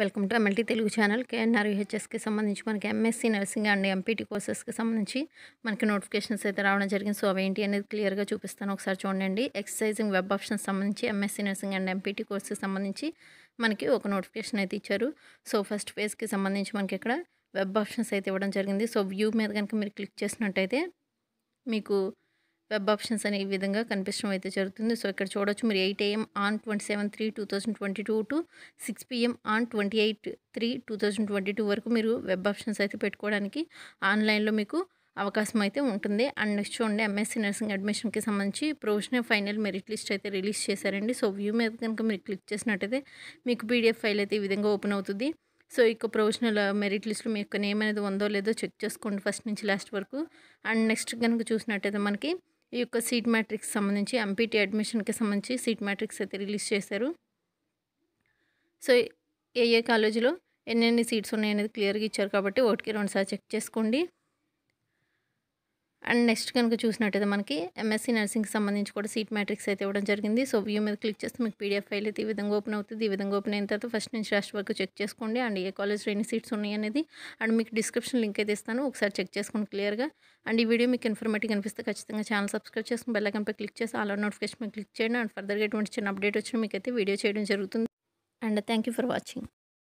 welcome to MLT Telugu channel కేఎన్ఆర్యుహెచ్ఎస్కి సంబంధించి మనకి ఎంఎస్సీ నర్సింగ్ అండ్ ఎంపీటీ కోర్సెస్కి సంబంధించి మనకి నోటిఫికేషన్స్ అయితే రావడం జరిగింది సో అవేంటి అనేది క్లియర్గా చూపిస్తాను ఒకసారి చూడండి ఎక్సర్సైజింగ్ వెబ్ ఆప్షన్స్ సంబంధించి ఎంఎస్సీ నర్సింగ్ అండ్ ఎంపీటీ కోర్సుకి సంబంధించి మనకి ఒక నోటిఫికేషన్ అయితే ఇచ్చారు సో ఫస్ట్ ఫేజ్కి సంబంధించి మనకి ఇక్కడ వెబ్ ఆప్షన్స్ అయితే ఇవ్వడం జరిగింది సో వ్యూ మీద కనుక మీరు క్లిక్ చేసినట్టయితే మీకు వెబ్ ఆప్షన్స్ అనే విధంగా కనిపించడం అయితే జరుగుతుంది సో ఇక్కడ చూడొచ్చు మీరు eight AM on twenty seven three two thousand twenty two to six PM on twenty eight three two thousand twenty two వరకు మీరు వెబ్ ఆప్షన్స్ అయితే పెట్టుకోవడానికి ఆన్లైన్లో మీకు అవకాశం అయితే ఉంటుంది అండ్ నెక్స్ట్ చూడండి ఎంఎస్సీ నర్సింగ్ అడ్మిషన్కి సంబంధించి ప్రొఫెషనల్ ఫైనల్ మెరిట్ లిస్ట్ అయితే రిలీజ్ చేశారండి సో వ్యూ మీద కనుక మీరు క్లిక్ చేసినట్టయితే మీకు పీడిఎఫ్ ఫైల్ అయితే ఈ విధంగా ఓపెన్ అవుతుంది సో ఇక ప్రొఫెషనల్ మెరిట్ లిస్ట్లో మీ యొక్క నేమ్ అనేది ఉందో లేదో చెక్ చేసుకోండి ఫస్ట్ నుంచి లాస్ట్ వరకు అండ్ నెక్స్ట్ కనుక చూసినట్టయితే మనకి ఈ యొక్క సీట్ మ్యాట్రిక్స్ సంబంధించి ఎంపీటీ అడ్మిషన్కి సంబంధించి సీట్ మ్యాట్రిక్స్ అయితే రిలీజ్ చేశారు సో ఏ ఏ కాలేజీలో ఎన్నెన్ని సీట్స్ ఉన్నాయనేది క్లియర్గా ఇచ్చారు కాబట్టి ఒకటికి రెండుసార్లు చెక్ చేసుకోండి అండ్ నెక్స్ట్ కనుక చూసినట్టయితే మనకి ఎంఎస్సీ నర్సింగ్కి సంబంధించి కూడా సీట్ మ్యాట్రిక్స్ అయితే ఇవ్వడం జరిగింది సో వ్యూ మీద క్లిక్ చేస్తే మీకు పీడిఎఫ్ ఫైల్ అయితే ఈ విధంగా ఓపెన్ అవుతుంది ఈ విధంగా ఓపెన్ అయిన తర్వాత ఫస్ట్ నుంచి లాస్ట్ వరకు చెక్ చేసుకోండి అండ్ ఏ కాలేజ్లో ఎన్ని సీట్స్ ఉన్నాయి అనేది అండ్ మీకు డిస్క్రిప్షన్ లింక్ అయితే ఇస్తాను ఒకసారి చెక్ చేసుకోండి క్లియర్గా అండ్ ఈ వీడియో మీకు ఇన్ఫర్మేటివ్ కనిపిస్తే ఖచ్చితంగా ఛానల్ సబ్స్క్రైబ్ చేసుకుని ఐకన్పై క్లిక్ చేసి ఆల్ నోటిఫికేషన్ క్లిక్ చేయండి అండ్ ఫర్దర్గా ఎటువంటి చిన్న అప్డేట్ వచ్చినా అయితే వీడియో చేయడం జరుగుతుంది and thank you for watching